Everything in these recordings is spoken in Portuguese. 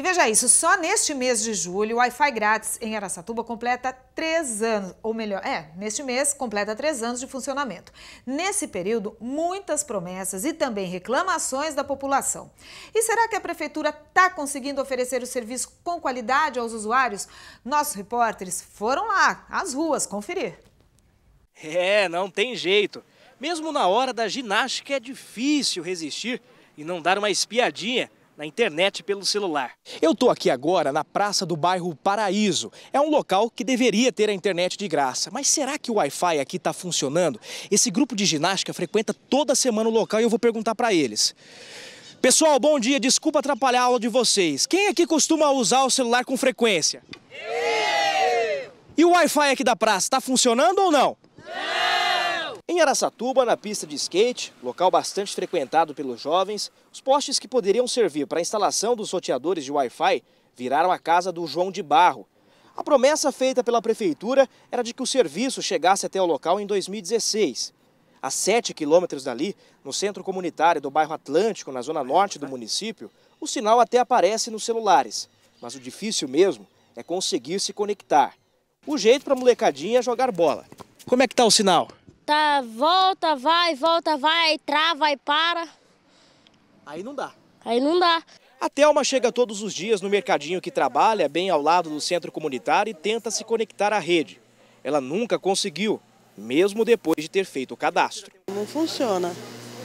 E veja isso, só neste mês de julho, o Wi-Fi grátis em Aracatuba completa três anos, ou melhor, é, neste mês completa três anos de funcionamento. Nesse período, muitas promessas e também reclamações da população. E será que a Prefeitura está conseguindo oferecer o serviço com qualidade aos usuários? Nossos repórteres foram lá, às ruas, conferir. É, não tem jeito. Mesmo na hora da ginástica é difícil resistir e não dar uma espiadinha na internet pelo celular. Eu estou aqui agora na praça do bairro Paraíso. É um local que deveria ter a internet de graça. Mas será que o Wi-Fi aqui está funcionando? Esse grupo de ginástica frequenta toda semana o local e eu vou perguntar para eles. Pessoal, bom dia. Desculpa atrapalhar a aula de vocês. Quem aqui costuma usar o celular com frequência? E o Wi-Fi aqui da praça está funcionando ou não? Em Araçatuba, na pista de skate, local bastante frequentado pelos jovens, os postes que poderiam servir para a instalação dos roteadores de Wi-Fi viraram a casa do João de Barro. A promessa feita pela prefeitura era de que o serviço chegasse até o local em 2016. A 7 quilômetros dali, no centro comunitário do bairro Atlântico, na zona norte do município, o sinal até aparece nos celulares. Mas o difícil mesmo é conseguir se conectar. O jeito para a molecadinha é jogar bola. Como é que tá o sinal? Tá, volta, vai, volta, vai, trava e para. Aí não dá. Aí não dá. A Thelma chega todos os dias no mercadinho que trabalha, bem ao lado do centro comunitário, e tenta se conectar à rede. Ela nunca conseguiu, mesmo depois de ter feito o cadastro. Não funciona.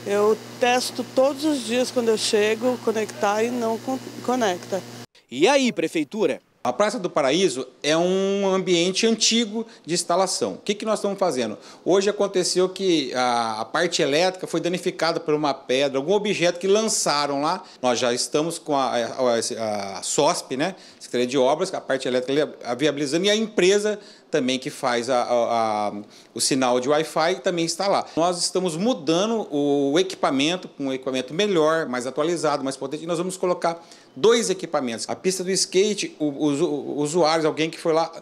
Eu testo todos os dias quando eu chego conectar e não conecta. E aí, prefeitura? A Praça do Paraíso é um ambiente antigo de instalação. O que, que nós estamos fazendo? Hoje aconteceu que a, parte elétrica foi danificada por uma pedra, algum objeto que lançaram lá. Nós já estamos com a, a, a, SOSP, né? Secretaria de Obras, a parte elétrica a viabilizando, e a empresa também que faz a, a, a, o sinal de Wi-Fi, também está lá. Nós estamos mudando o equipamento, com um equipamento melhor, mais atualizado, mais potente, nós vamos colocar dois equipamentos. A pista do skate, os usuários, alguém que foi lá,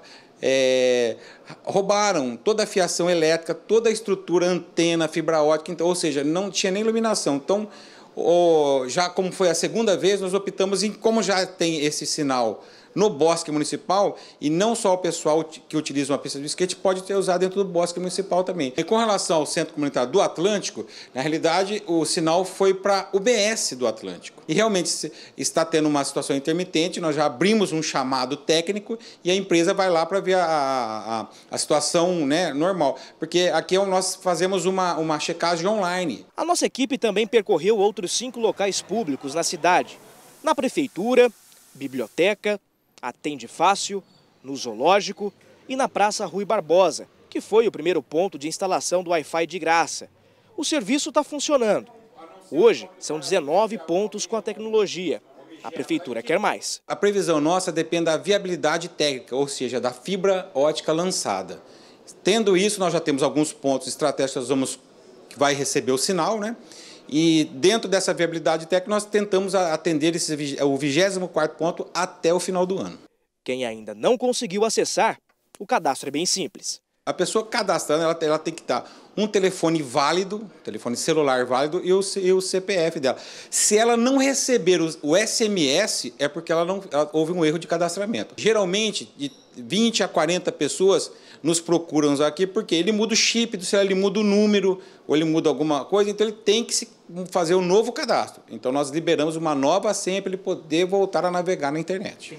é, roubaram toda a fiação elétrica, toda a estrutura, antena, fibra ótica, então, ou seja, não tinha nem iluminação. Então, o, já como foi a segunda vez, nós optamos em como já tem esse sinal no bosque municipal e não só o pessoal que utiliza uma pista de skate pode ter usado dentro do bosque municipal também. E com relação ao Centro Comunitário do Atlântico, na realidade o sinal foi para o BS do Atlântico. E realmente está tendo uma situação intermitente, nós já abrimos um chamado técnico e a empresa vai lá para ver a, a, a situação né, normal. Porque aqui é nós fazemos uma, uma checagem online. A nossa equipe também percorreu outros cinco locais públicos na cidade. Na prefeitura, biblioteca, Atende Fácil, no Zoológico e na Praça Rui Barbosa, que foi o primeiro ponto de instalação do Wi-Fi de graça. O serviço está funcionando. Hoje, são 19 pontos com a tecnologia. A prefeitura quer mais. A previsão nossa depende da viabilidade técnica, ou seja, da fibra ótica lançada. Tendo isso, nós já temos alguns pontos estratégicos que vamos, que vai receber o sinal, né? E dentro dessa viabilidade técnica, nós tentamos atender esse, o 24 ponto até o final do ano. Quem ainda não conseguiu acessar, o cadastro é bem simples. A pessoa cadastrando, ela, ela tem que estar um telefone válido, telefone celular válido e o, e o CPF dela. Se ela não receber o, o SMS, é porque ela não ela, houve um erro de cadastramento. Geralmente, de 20 a 40 pessoas nos procuram aqui porque ele muda o chip, do celular, ele muda o número, ou ele muda alguma coisa, então ele tem que se, fazer um novo cadastro. Então nós liberamos uma nova senha para ele poder voltar a navegar na internet.